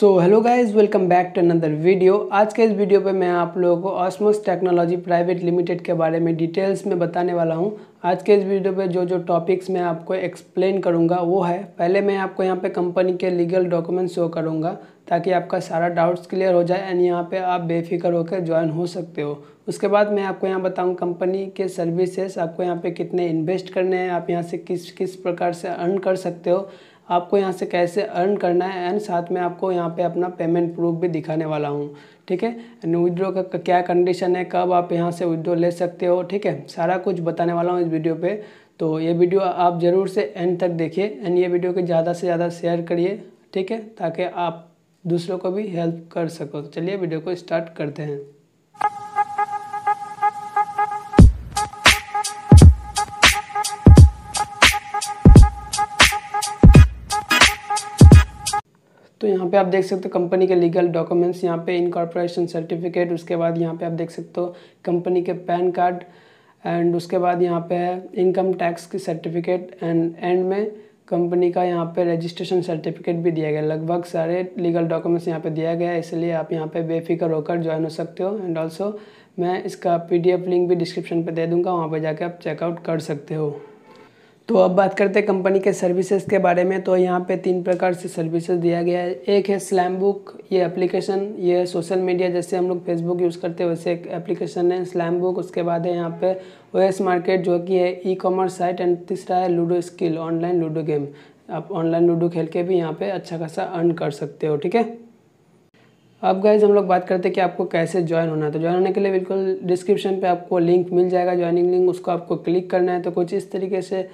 so hello guys welcome back to another video आज के इस वीडियो पे मैं आप लोगों को ऑस्मोस टेक्नोलॉजी प्राइवेट लिमिटेड के बारे में डिटेल्स में बताने वाला हूँ आज के इस वीडियो पे जो जो टॉपिक्स मैं आपको एक्सप्लेन करूँगा वो है पहले मैं आपको यहाँ पे कंपनी के लीगल डॉक्यूमेंट्स शो करूँगा ताकि आपका सारा डाउट्स क्लियर हो जाए एंड यहाँ पर आप बेफिक्र होकर ज्वाइन हो सकते हो उसके बाद मैं आपको यहाँ बताऊँ कंपनी के सर्विसेस आपको यहाँ पर कितने इन्वेस्ट करने हैं आप यहाँ से किस किस प्रकार से अर्न कर सकते हो आपको यहाँ से कैसे अर्न करना है एंड साथ में आपको यहाँ पे अपना पेमेंट प्रूफ भी दिखाने वाला हूँ ठीक है विड्रो का क्या कंडीशन है कब आप यहाँ से विड्रो ले सकते हो ठीक है सारा कुछ बताने वाला हूँ इस वीडियो पर तो ये वीडियो आप ज़रूर से एंड तक देखिए एंड ये वीडियो को ज़्यादा से ज़्यादा शेयर करिए ठीक है ताकि आप दूसरों को भी हेल्प कर सको चलिए वीडियो को स्टार्ट करते हैं पे आप देख सकते हो कंपनी के लीगल डॉक्यूमेंट्स यहाँ पे इनकॉर्पोरेशन सर्टिफिकेट उसके बाद यहाँ पे आप देख सकते हो कंपनी के पैन कार्ड एंड उसके बाद यहाँ पे है इनकम टैक्स की सर्टिफिकेट एंड एंड में कंपनी का यहाँ पे रजिस्ट्रेशन सर्टिफिकेट भी दिया गया लगभग सारे लीगल डॉक्यूमेंट्स यहाँ पे दिया गया है इसलिए आप यहाँ पे बेफिक्र होकर ज्वाइन हो सकते हो एंड ऑल्सो मैं इसका पी लिंक भी डिस्क्रिप्शन पर दे दूँगा वहाँ पर जाके आप चेकआउट कर सकते हो तो अब बात करते हैं कंपनी के सर्विसेज के बारे में तो यहाँ पे तीन प्रकार से सर्विसेज दिया गया है एक है स्लैम बुक ये एप्लीकेशन ये सोशल मीडिया जैसे हम लोग फेसबुक यूज़ करते हैं वैसे एक एप्लीकेशन है स्लैम बुक उसके बाद है यहाँ पे ओ मार्केट जो कि है ई कॉमर्स साइट एंड तीसरा है ludo skill online ludo game आप ऑनलाइन लूडो खेल के भी यहाँ पर अच्छा खासा अर्न कर सकते हो ठीक है अब गाइज हम लोग बात करते हैं कि आपको कैसे ज्वाइन होना है तो ज्वाइन होने के लिए बिल्कुल डिस्क्रिप्शन पे आपको लिंक मिल जाएगा ज्वाइनिंग लिंक उसको आपको क्लिक करना है तो कुछ इस तरीके से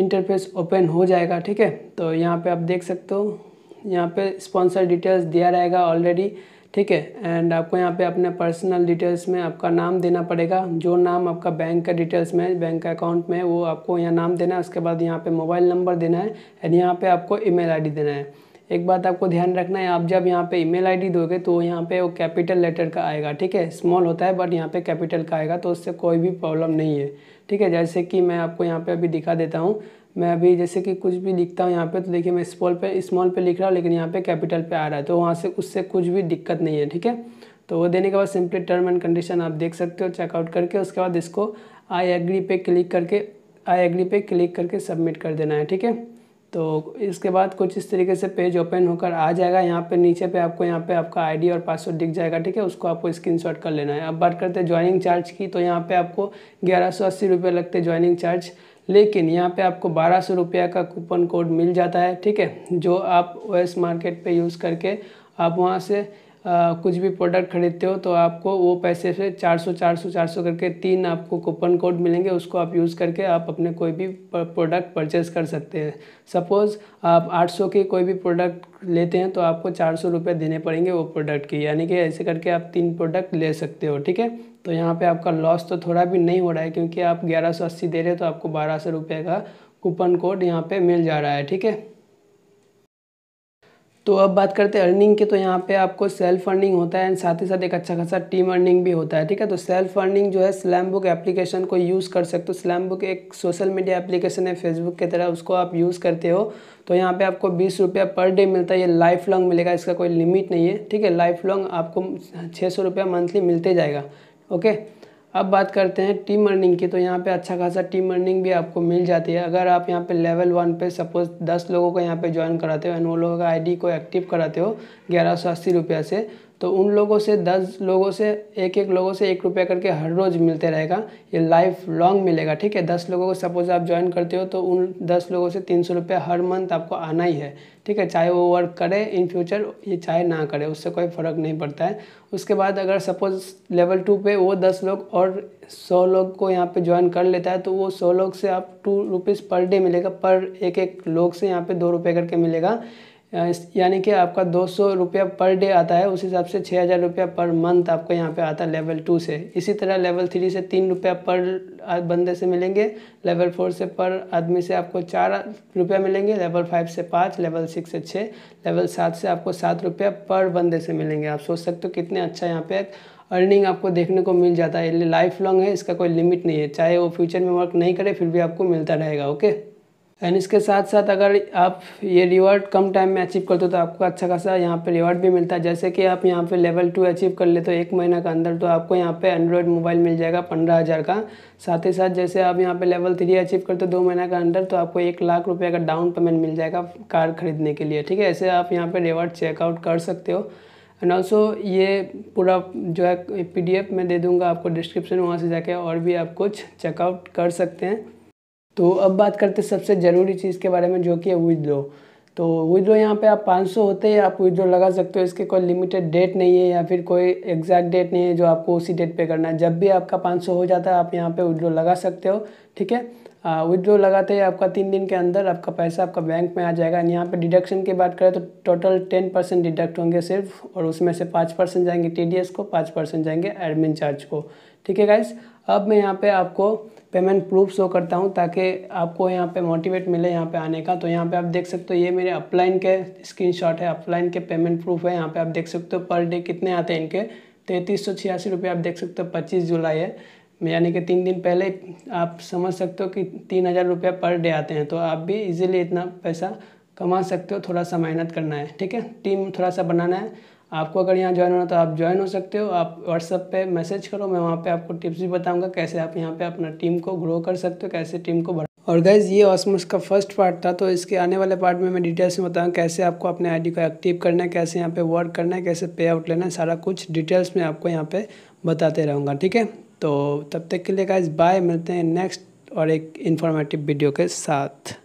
इंटरफेस ओपन हो जाएगा ठीक है तो यहाँ पे आप देख सकते हो यहाँ पे स्पॉन्सर डिटेल्स दिया रहेगा ऑलरेडी ठीक है एंड आपको यहाँ पे अपने पर्सनल डिटेल्स में आपका नाम देना पड़ेगा जो नाम आपका बैंक का डिटेल्स में बैंक का अकाउंट में वो आपको यहाँ नाम देना है उसके बाद यहाँ पे मोबाइल नंबर देना है एंड यहाँ पे आपको ईमेल आईडी देना है एक बात आपको ध्यान रखना है आप जब यहाँ पे ईमेल आईडी दोगे तो यहाँ पे वो कैपिटल लेटर का आएगा ठीक है स्मॉल होता है बट यहाँ पे कैपिटल का आएगा तो उससे कोई भी प्रॉब्लम नहीं है ठीक है जैसे कि मैं आपको यहाँ पे अभी दिखा देता हूँ मैं अभी जैसे कि कुछ भी लिखता हूँ यहाँ पे तो देखिए मैं स्मॉल पर स्मॉल पर लिख रहा हूँ लेकिन यहाँ पर कैपिटल पर आ रहा है तो वहाँ से उससे कुछ भी दिक्कत नहीं है ठीक है तो वो देने के बाद सिंपली टर्म एंड कंडीशन आप देख सकते हो चेकआउट करके उसके बाद इसको आई एग्री पे क्लिक करके आई एग्री पे क्लिक करके सबमिट कर देना है ठीक है तो इसके बाद कुछ इस तरीके से पेज ओपन होकर आ जाएगा यहाँ पे नीचे पे आपको यहाँ पे आपका आईडी और पासवर्ड दिख जाएगा ठीक है उसको आपको स्क्रीनशॉट कर लेना है अब बात करते हैं ज्वाइनिंग चार्ज की तो यहाँ पे आपको ग्यारह सौ अस्सी रुपये लगते ज्वाइनिंग चार्ज लेकिन यहाँ पे आपको बारह सौ रुपया का कूपन कोड मिल जाता है ठीक है जो आप ओ मार्केट पर यूज़ करके आप वहाँ से आ, कुछ भी प्रोडक्ट खरीदते हो तो आपको वो पैसे से 400 400 400 करके तीन आपको कूपन कोड मिलेंगे उसको आप यूज़ करके आप अपने कोई भी प्रोडक्ट परचेज कर सकते हैं सपोज़ आप 800 की कोई भी प्रोडक्ट लेते हैं तो आपको चार सौ रुपये देने पड़ेंगे वो प्रोडक्ट की यानी कि ऐसे करके आप तीन प्रोडक्ट ले सकते हो ठीक है तो यहाँ पर आपका लॉस तो थोड़ा भी नहीं हो रहा है क्योंकि आप ग्यारह सौ अस्सी दे रहे हो तो आपको बारह सौ रुपये का कूपन कोड यहाँ पे मिल जा रहा है ठीक है तो अब बात करते हैं अर्निंग की तो यहाँ पे आपको सेल्फ अर्निंग होता है एंड साथ ही साथ एक अच्छा खासा टीम अर्निंग भी होता है ठीक है तो सेल्फ अर्निंग जो है स्लैम बुक एप्लीकेशन को यूज़ कर सकते हो स्लैम बुक एक सोशल मीडिया एप्लीकेशन है फेसबुक की तरह उसको आप यूज़ करते हो तो यहाँ पे आपको बीस रुपया पर डे मिलता है ये लाइफ लॉन्ग मिलेगा इसका कोई लिमिट नहीं है ठीक है लाइफ लॉन्ग आपको छः सौ रुपया मंथली मिलते जाएगा ओके अब बात करते हैं टीम अर्निंग की तो यहाँ पे अच्छा खासा टीम अर्निंग भी आपको मिल जाती है अगर आप यहाँ पे लेवल वन पे सपोज दस लोगों को यहाँ पे ज्वाइन कराते हो एंड वो लोगों का आईडी को एक्टिव कराते हो ग्यारह सौ अस्सी रुपये से तो उन लोगों से दस लोगों से एक एक लोगों से एक रुपया करके हर रोज़ मिलते रहेगा ये लाइफ लॉन्ग मिलेगा ठीक है दस लोगों को सपोज आप ज्वाइन करते हो तो उन दस लोगों से तीन सौ रुपया हर मंथ आपको आना ही है ठीक है चाहे वो वर्क करे इन फ्यूचर ये चाहे ना करे उससे कोई फ़र्क नहीं पड़ता है उसके बाद अगर सपोज लेवल टू पे वो दस लोग और सौ लोग को यहाँ पे ज्वाइन कर लेता है तो वो सौ लोग से आप टू रुपीज़ पर डे मिलेगा पर एक एक लोग से यहाँ पे दो रुपये करके मिलेगा यानी कि आपका दो सौ रुपया पर डे आता है उस हिसाब से छः हज़ार रुपया पर मंथ आपको यहाँ पे आता है लेवल टू से इसी तरह लेवल थ्री से तीन रुपया पर बंदे से मिलेंगे लेवल फोर से पर आदमी से आपको चार रुपया मिलेंगे लेवल फाइव से पाँच लेवल सिक्स से छः लेवल सात से आपको सात रुपया पर बंदे से मिलेंगे आप सोच सकते हो कितने अच्छा यहाँ पे अर्निंग आपको देखने को मिल जाता है लाइफ लॉन्ग है इसका कोई लिमिट नहीं है चाहे वो फ्यूचर में वर्क नहीं करे फिर भी आपको मिलता रहेगा ओके एंड इसके साथ साथ अगर आप ये रिवॉर्ड कम टाइम में अचीव करते हो तो आपको अच्छा खासा यहाँ पे रिवॉर्ड भी मिलता है जैसे कि आप यहाँ पे लेवल टू अचीव कर लेते हो एक महीना का अंदर तो आपको यहाँ पे एंड्रॉयड मोबाइल मिल जाएगा पंद्रह हज़ार का साथ ही साथ जैसे आप यहाँ पे लेवल थ्री अचीव करते हो दो महीना का अंदर तो आपको एक लाख रुपये का डाउन पेमेंट मिल जाएगा कार खरीदने के लिए ठीक है ऐसे आप यहाँ पर रिवॉर्ड चेकआउट कर सकते हो एंड ऑल्सो ये पूरा जो है पी में दे दूँगा आपको डिस्क्रिप्शन वहाँ से जाके और भी आप कुछ चेकआउट कर सकते हैं तो अब बात करते सबसे ज़रूरी चीज़ के बारे में जो कि है तो विदड्रो यहाँ पे आप 500 होते ही आप विद्रो लगा सकते हो इसके कोई लिमिटेड डेट नहीं है या फिर कोई एग्जैक्ट डेट नहीं है जो आपको उसी डेट पे करना है जब भी आपका 500 हो जाता है आप यहाँ पे विद्रो लगा सकते हो ठीक है विद्रो लगाते ही आपका तीन दिन के अंदर आपका पैसा आपका बैंक में आ जाएगा यहाँ पे डिडक्शन की बात करें तो टोटल टेन परसेंट डिडक्ट होंगे सिर्फ और उसमें से पाँच परसेंट जाएंगे टी को पाँच परसेंट जाएंगे एडमिन चार्ज को ठीक है गाइज अब मैं यहाँ पे आपको पेमेंट प्रूफ शो करता हूँ ताकि आपको यहाँ पे मोटिवेट मिले यहाँ पे आने का तो यहाँ पे आप देख सकते हो ये मेरे अपलाइन के स्क्रीनशॉट है अपलाइन के पेमेंट प्रूफ है यहाँ पे आप देख सकते हो पर डे कितने आते हैं इनके तैंतीस सौ छियासी रुपये आप देख सकते हो पच्चीस जुलाई है यानी कि तीन दिन पहले आप समझ सकते हो कि तीन हज़ार रुपया पर डे आते हैं तो आप भी इजीली इतना पैसा कमा सकते हो थोड़ा सा मेहनत करना है ठीक है टीम थोड़ा सा बनाना है आपको अगर यहाँ ज्वाइन होना तो आप ज्वाइन हो सकते हो आप व्हाट्सअप पे मैसेज करो मैं वहाँ पे आपको टिप्स भी बताऊँगा कैसे आप यहाँ पे अपना टीम को ग्रो कर सकते हो कैसे टीम को बढ़ा और गाइज ये ऑसमोस का फर्स्ट पार्ट था तो इसके आने वाले पार्ट में मैं डिटेल्स में बताऊँ कैसे आपको अपने आई को एक्टिव करना है कैसे यहाँ पर वर्क करना है कैसे पे आउट लेना है सारा कुछ डिटेल्स में आपको यहाँ पर बताते रहूँगा ठीक है तो तब तक के लिए गाइज बाय मिलते हैं नेक्स्ट और एक इन्फॉर्मेटिव वीडियो के साथ